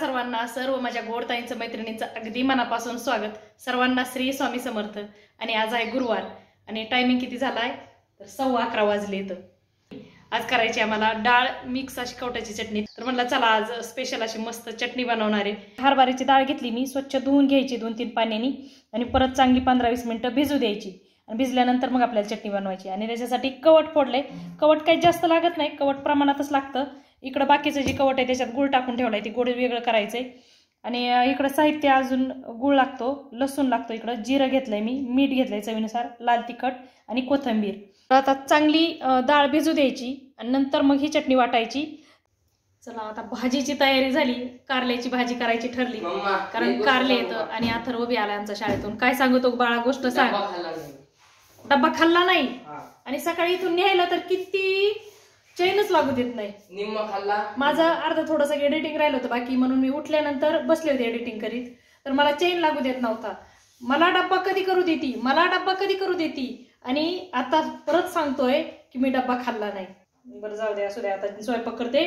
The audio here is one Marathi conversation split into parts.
सर्वांना सर्व माझ्या गोडताईंचं मैत्रिणींचं अगदी मनापासून स्वागत सर्वांना श्री स्वामी समर्थ आणि आज आहे गुरुवार आणि टायमिंग किती झाला आहे तर सव्वा अकरा वाजले तर आज करायची आम्हाला डाळ मिक्स अशी कवटाची चटणी तर म्हटलं चला आज स्पेशल अशी मस्त चटणी बनवणार आहे डाळ घेतली मी स्वच्छ धुवून घ्यायची दोन तीन पाण्यानी आणि परत चांगली पंधरा वीस मिनटं भिजू द्यायची आणि भिजल्यानंतर मग आपल्याला चटणी बनवायची आणि त्याच्यासाठी कवट फोडले कवट काही जास्त लागत नाही कवट प्रमाणातच लागतं इकडं बाकीचं जी कवट आहे त्याच्यात गुळ टाकून ठेवला आहे गुळ वेगळं करायचं आहे आणि इकडं साहित्य अजून गुळ लागतो लसूण लागतो इकडं जिरं घेतलं मी मीठ घेतलं चवीनुसार लाल तिखट आणि कोथंबीर आता चांगली डाळ भिजू द्यायची आणि नंतर मग ही चटणी वाटायची चला आता भाजीची तयारी झाली कारल्याची भाजी करायची ठरली कारण कारले येतं आणि अथर्व उभी आला आमच्या शाळेतून काय सांगतो बाळा गोष्ट सांग डबा खाल्ला नाही आणि सकाळी इथून न्यायला तर किती चेनच लागू देत नाही निम्मा खाल्ला माझा अर्धा थोडासा एडिटिंग राहिलं होतं बाकी म्हणून मी उठल्यानंतर बसले होते एडिटिंग करीत तर मला चैन लागू देत नव्हता मला डब्बा कधी करू देती मला डब्बा कधी करू देती आणि आता परत सांगतोय की मी डब्बा खाल्ला नाही बरं जाऊ दे असू दे आता स्वयंपाक करते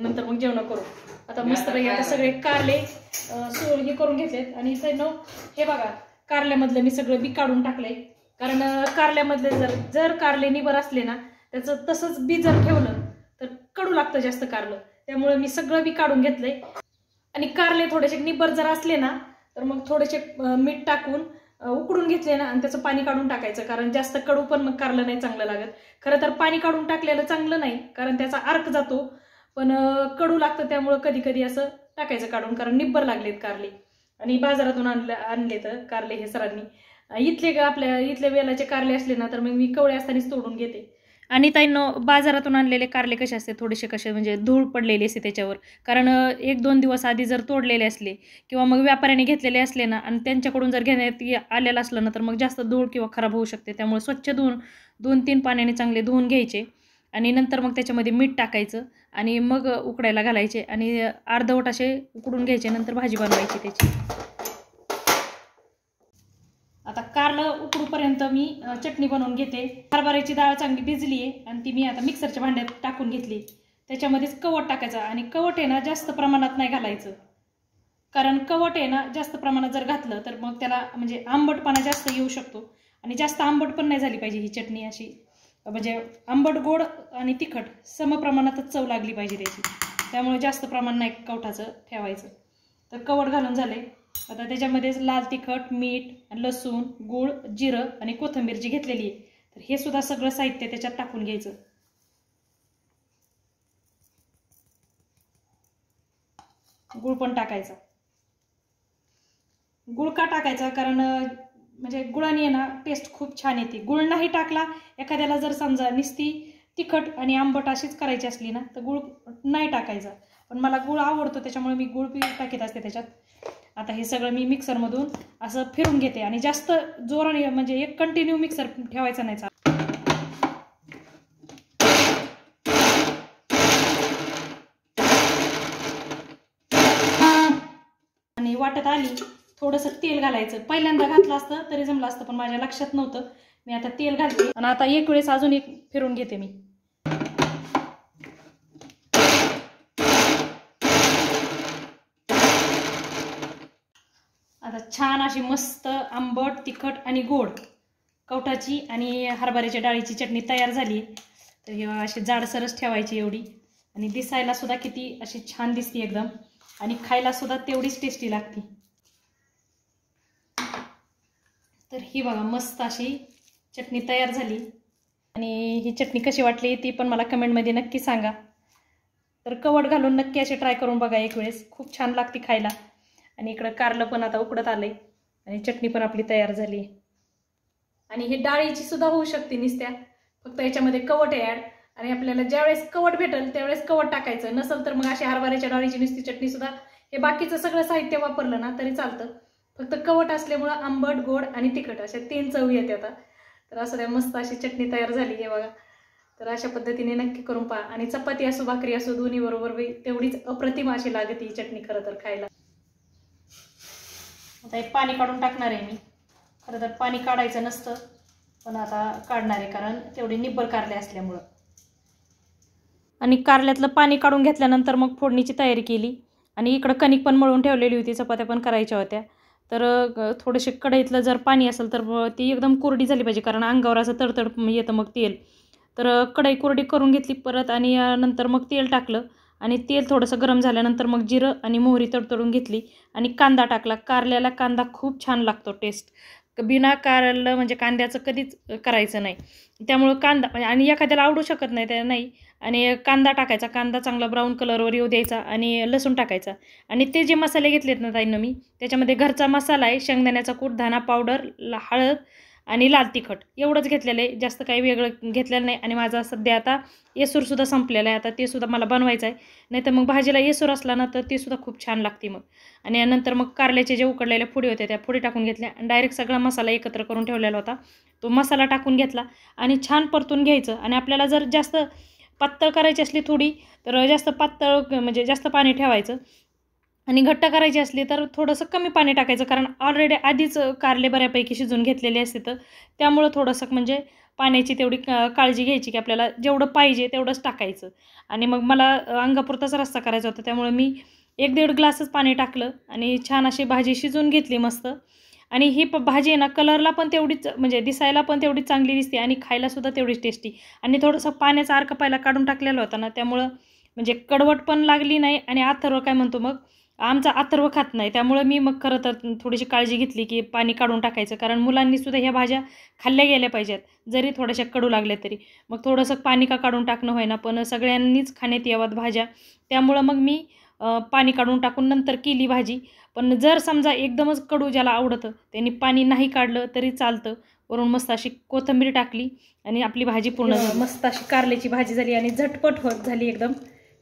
नंतर मग जेवण करू आता मस्त आता सगळे कारले हे करून घेतलेत आणि हे बघा कारल्यामधलं मी सगळं बी काढून टाकलंय कारण कारल्यामधले जर जर कारले निबर असले ना त्याचं तसंच बी जर ठेवलं तर कडू लागतं जास्त कारलं त्यामुळे मी सगळं बी काढून घेतलंय आणि कारले थोडेसे निबर जर असले ना तर मग थोडेसे मीठ टाकून उकडून घेतले ना आणि त्याचं पाणी काढून टाकायचं कारण जास्त कडू पण मग कारलं नाही चांगलं लागत खरं तर पाणी काढून टाकलेलं चांगलं नाही कारण त्याचा अर्क जातो पण कडू लागतं त्यामुळं कधी कधी असं टाकायचं काढून कारण निब्बर लागलेत कारले आणि बाजारातून आणलं आणले तर कारले हे सरांनी इथले आपल्या इथले वेलाचे कारले असले ना तर मग मी कवळे असतानाच तोडून घेते आणि ताईनं बाजारातून आणलेले कारले कसे असते थोडेसे कसे म्हणजे धूळ पडलेली असते त्याच्यावर कारण एक दोन दिवस आधी जर तोडलेले असले किंवा मग व्यापाऱ्याने घेतलेले असले ना आणि त्यांच्याकडून जर घेण्यात आलेलं असलं ना तर मग जास्त धूळ किंवा खराब होऊ शकते त्यामुळे स्वच्छ धुवून दोन तीन पाण्याने चांगले धुवून घ्यायचे आणि नंतर मग त्याच्यामध्ये मीठ टाकायचं आणि मग उकडायला घालायचे आणि अर्धवट असे उकडून घ्यायचे नंतर भाजी बनवायची त्याची आता कारलं उकडूपर्यंत मी चटणी बनवून घेते हरभऱ्याची डाळ चांगली भिजली आहे आणि ती मी आता मिक्सरच्या भांड्यात टाकून घेतली त्याच्यामध्येच कवट टाकायचं आणि कवट आहे ना जास्त प्रमाणात नाही घालायचं कारण कवट आहे ना जास्त प्रमाणात जर घातलं तर मग त्याला म्हणजे आंबटपणा जास्त येऊ शकतो आणि जास्त आंबट पण नाही झाली पाहिजे ही चटणी अशी म्हणजे आंबट गोड आणि तिखट समप्रमाणातच चव लागली पाहिजे त्याची त्यामुळे जास्त प्रमाण नाही कवठाचं ठेवायचं तर कवट घालून झाले आता त्याच्यामध्येच लाल तिखट मीठ लसूण गूळ जिरं आणि कोथिंबीर जी घेतलेली आहे तर हे सुद्धा सगळं साहित्य त्याच्यात टाकून घ्यायचं गुळ पण टाकायचा गुळ का टाकायचा कारण म्हणजे गुळाने ना टेस्ट खूप छान येते गुळ नाही टाकला एखाद्याला जर समजा निस्ती तिखट आणि आंबट अशीच करायची असली ना तर गुळ नाही टाकायचा पण मला गुळ आवडतो त्याच्यामुळे मी गुळ पी टाकीत असते त्याच्यात आता हे सगळं मी मिक्सरमधून असं फिरून घेते आणि जास्त जोराने म्हणजे एक कंटिन्यू मिक्सर ठेवायचा नाही आणि वाटत आली थोडंसं तेल घालायचं पहिल्यांदा घातलं असतं तरी जमलं असतं पण माझ्या लक्षात नव्हतं मी आता तेल घालते आणि आता एक वेळेस अजून एक फिरून घेते मी आता छान अशी मस्त आंबट तिखट आणि गोड कवठाची आणि हरभऱ्याच्या डाळीची चटणी तयार झाली तर हे अशी जाडसरच ठेवायची एवढी आणि दिसायला सुद्धा किती अशी छान दिसते एकदम आणि खायला सुद्धा तेवढीच टेस्टी लागते तर ही बघा मस्त अशी चटणी तयार झाली आणि ही चटणी कशी वाटली ती पण मला कमेंटमध्ये नक्की सांगा तर कवड घालून नक्की असे ट्राय करून बघा एक वेळेस खूप छान लागते खायला आणि इकडं कारलं पण आता उकडत आलंय आणि चटणी पण आपली तयार झाली आणि हे डाळीची सुद्धा होऊ शकते नुसत्या फक्त याच्यामध्ये कवट ॲड आणि आपल्याला ज्यावेळेस कवट भेटेल त्यावेळेस कवट टाकायचं नसेल तर मग अशी हरभऱ्याच्या डाळीची नुसती चटणी सुद्धा हे बाकीचं सगळं साहित्य वापरलं ना तरी चालतं फक्त कवट असल्यामुळं आंबट गोड आणि तिखट अशा तीन चव येत आता तर असं त्या मस्त अशी चटणी तयार झाली आहे बघा तर अशा पद्धतीने नक्की करून पहा आणि चपाती असो भाकरी असो दोन्ही बरोबर तेवढीच अप्रतिम अशी लागते ही चटणी खरं तर खायला आता एक पाणी काढून टाकणार आहे मी खरं तर पाणी काढायचं नसतं पण आता काढणार आहे कारण तेवढी निब्बर कारले असल्यामुळं आणि कारल्यातलं पाणी काढून घेतल्यानंतर मग फोडणीची तयारी केली आणि इकडं कणिक पण मळून ठेवलेली होती चपात्या पण करायच्या होत्या तर थोडेसे कढईतलं जर पाणी असेल तर ती एकदम कोरडी झाली पाहिजे कारण अंगावर असं तडतड येतं मग तेल तर कढई कोरडी करून घेतली परत आणि नंतर मग तेल टाकलं आणि तेल थोडंसं गरम झाल्यानंतर मग जिरं आणि मोहरी तडतडून घेतली आणि कांदा टाकला कारल्याला कांदा खूप छान लागतो टेस्ट बिना कारलं म्हणजे कांद्याचं कधीच करायचं नाही त्यामुळं कांदा म्हणजे आणि एखाद्याला आवडू शकत नाही त्या नाही आणि कांदा टाकायचा कांदा चांगला ब्राऊन कलरवर येऊ द्यायचा आणि लसूण टाकायचा आणि ते जे मसाले घेतलेत ना ताईनं मी त्याच्यामध्ये घरचा मसाला आहे शेंगदाण्याचा कूट धाना पावडर हळद आणि लाल तिखट एवढंच घेतलेलं आहे जास्त काही वेगळं घेतलेलं नाही आणि माझा सध्या आता येसूरसुद्धा संपलेला आहे आता ते सुद्धा मला बनवायचं आहे नाहीतर मग भाजीला येसूर असला ना तर ते सुद्धा खूप छान लागते मग आणि नंतर मग कारल्याचे जे उकडलेल्या फुडे होत्या त्या पुढे टाकून घेतल्या आणि डायरेक्ट सगळा मसाला एकत्र करून ठेवलेला होता तो मसाला टाकून घेतला आणि छान परतून घ्यायचं आणि आपल्याला जर जास्त पातळ करायची असली थोडी तर जास्त पातळ म्हणजे जास्त पाणी ठेवायचं आणि घट्ट करायची असली तर थोडंसं कमी पाणी टाकायचं कारण ऑलरेडी आधीच कारले बऱ्यापैकी शिजून घेतलेले असते तर त्यामुळं थोडंसं म्हणजे पाण्याची तेवढी काळजी घ्यायची की आपल्याला जेवढं पाहिजे तेवढंच टाकायचं आणि मग मला अंगापुरताच रस्ता करायचा होता त्यामुळे मी एक दीड ग्लासच पाणी टाकलं आणि छान अशी भाजी शिजून घेतली मस्त आणि ही प भाजी आहे ना कलरला पण तेवढीच म्हणजे दिसायला पण तेवढीच चांगली दिसते आणि खायलासुद्धा तेवढीच टेस्टी आणि थोडंसं पाण्याचा अर्क पहिला काढून टाकलेला होता ना त्यामुळं म्हणजे कडवट पण लागली नाही आणि आथर्व काय म्हणतो मग आमचा अथर्व खात नाही त्यामुळं मी मग खरं तर थोडीशी काळजी घेतली की पाणी काढून टाकायचं कारण मुलांनीसुद्धा ह्या भाज्या खाल्ल्या गेल्या पाहिजेत जरी थोड्याशा कडू लागल्या तरी मग थोडंसं पाणी का काढून टाकणं होईना पण सगळ्यांनीच खाण्यात यावात भाज्या त्यामुळं मग मी पाणी काढून टाकून नंतर केली भाजी पण जर समजा एकदमच कडू ज्याला आवडतं त्यांनी पाणी नाही काढलं तरी चालतं वरून मस्त अशी कोथंबीर टाकली आणि आपली भाजी पूर्ण मस्त अशी कारल्याची भाजी झाली आणि झटपट होत झाली एकदम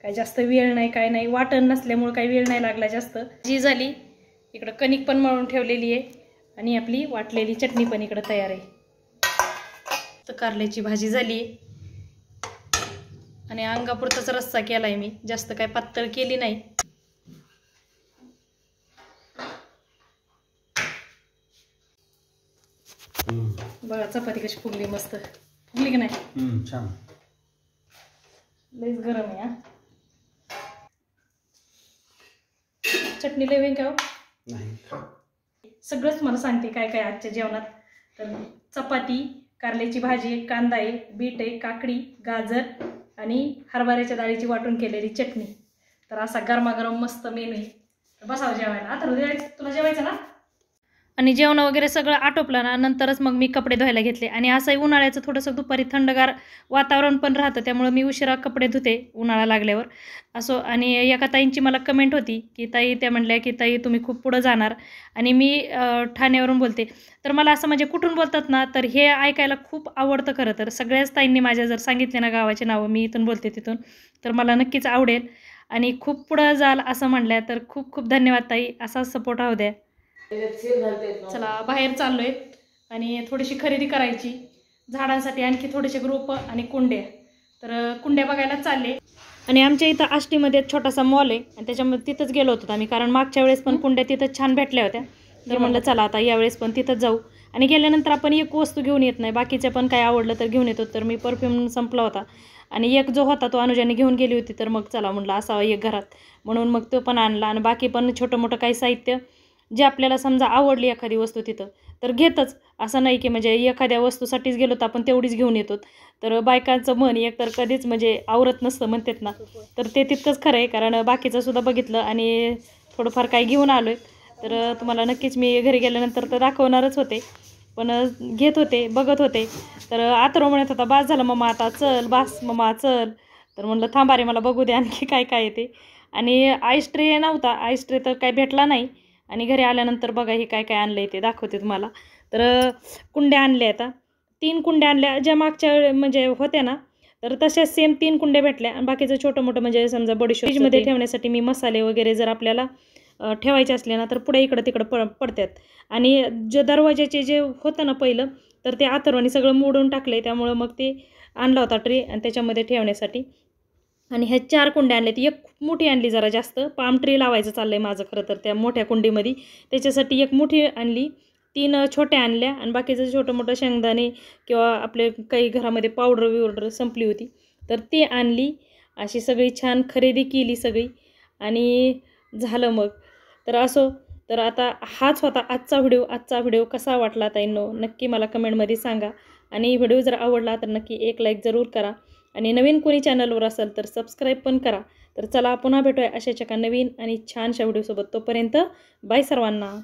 काय जास्त वेळ नाही काय नाही वाटण नसल्यामुळं काही वेळ नाही लागला जास्त जी झाली इकडं कणिक पण मळून ठेवलेली आहे आणि आपली वाटलेली चटणी पण इकडं तयार आहे तर कारल्याची भाजी झाली आणि अंगापुरताच रस्सा केला आहे मी जास्त काय पातळ केली नाही बघा चपाती कशी फुगली मस्त फुगली की नाही छान लईच गरम आहे चटणी लेवेन का हो. नाही सगळंच मला सांगते काय काय आजच्या जेवणात तर चपाती कारल्याची भाजी कांदा आहे बीट आहे काकडी गाजर आणि हरभऱ्याच्या डाळीची वाटून केलेली चटणी तर असा गरमागरम मस्त मेनू आहे बसावं हो जेवायला आता हृदय तुला जेवायचं ना आणि जेवण वगैरे सगळं आटोपलं ना नंतरच मग मी कपडे धुवायला घेतले आणि असंही उन्हाळ्याचं थोडंसं दुपारी थंडगार वातावरण पण राहतं त्यामुळं मी उशिरा कपडे धुते उन्हाळा लागल्यावर असो आणि एका ताईंची मला कमेंट होती की ताई त्या म्हणल्या की ताई तुम्ही खूप पुढं जाणार आणि मी ठाण्यावरून बोलते तर मला असं म्हणजे कुठून बोलतात ना तर हे ऐकायला खूप आवडतं खरं तर सगळ्याच ताईंनी माझ्या जर सांगितले ना गावाचे नावं मी इथून बोलते तिथून तर मला नक्कीच आवडेल आणि खूप पुढं जाल असं म्हणल्या तर खूप खूप धन्यवाद ताई असा सपोर्ट राहू द्या चला बाहेर चाललोय आणि थोडीशी खरेदी करायची झाडांसाठी आणखी थोडेसे ग्रुप आणि कुंड्या तर कुंड्या बघायला चालले आणि आमच्या इथं आष्टीमध्ये छोटासा मॉल आहे आणि त्याच्यामध्ये तिथंच गेलो होतो आम्ही कारण मागच्या वेळेस पण कुंड्या तिथंच छान भेटल्या होत्या तर म्हणलं चला आता यावेळेस पण तिथंच जाऊ आणि गेल्यानंतर आपण एक वस्तू घेऊन येत नाही बाकीच्या पण काय आवडलं तर घेऊन येतो तर मी परफ्यूम संपला होता आणि एक जो होता तो अनुजाने घेऊन गेली होती तर मग चला म्हणलं असावा एक घरात म्हणून मग तो पण आणला आणि बाकी पण छोटं मोठं काही साहित्य जे आपल्याला समजा आवडली एखादी वस्तू तिथं तर घेतच असं नाही की म्हणजे एखाद्या वस्तूसाठीच गेलो तर आपण तेवढीच घेऊन येतो तर बायकांचं मन एकतर कधीच म्हणजे आवरत नसतं म्हणतात ना तर ते तितकंच खरं आहे कारण बाकीचं सुद्धा बघितलं आणि थोडंफार काही घेऊन आलो आहे तर तुम्हाला नक्कीच मी घरी गेल्यानंतर तर दाखवणारच होते पण घेत होते बघत होते तर आतरो म्हणत होता बास झालं मम्मा आता चल बास मम्मा चल तर म्हणलं थांबा रे मला बघू दे आणखी काय काय येते आणि आईस्ट्रे नव्हता आईस्ट्रे तर काही भेटला नाही आणि घरी आल्यानंतर बघा हे काय काय आणलं आहे ते दाखवते तुम्हाला तर कुंड्या आणल्या आता तीन कुंड्या आणल्या ज्या मागच्या म्हणजे होत्या ना तर तशाच सेम तीन कुंड्या भेटल्या आणि बाकीचं छोटं मोठं म्हणजे समजा बडी फ्रीजमध्ये ठेवण्यासाठी मी मसाले वगैरे जर आपल्याला ठेवायचे असले ना तर पुढे इकडं तिकडं प पडतात आणि जे दरवाज्याचे जे होतं ना पहिलं तर ते आतरवानी सगळं मोडून टाकलं त्यामुळं मग ते आणला होता ट्रे आणि त्याच्यामध्ये ठेवण्यासाठी आणि ह्या चार कुंड्या आणल्यात एक खूप मोठी आणली जरा जास्त पाम ट्री लावायचं चाललं आहे माझं खरं तर त्या मोठ्या कुंडीमध्ये त्याच्यासाठी एक मोठी आणली तीन छोट्या आणल्या आणि बाकीचं छोटं मोठं शेंगदाणे किंवा आपले काही घरामध्ये पावडर विवडर संपली होती तर ती आणली अशी सगळी छान खरेदी केली सगळी आणि झालं मग तर असो तर आता हाच होता आजचा व्हिडिओ आजचा व्हिडिओ कसा वाटला ताईंनो नक्की मला कमेंटमध्ये सांगा आणि व्हिडिओ जर आवडला तर नक्की एक लाईक जरूर करा आणि नवीन कोणी चॅनलवर असेल तर सबस्क्राईब पण करा तर चला पुन्हा भेटूया अशाच एका नवीन आणि छानशा व्हिडिओसोबत तोपर्यंत बाय सर्वांना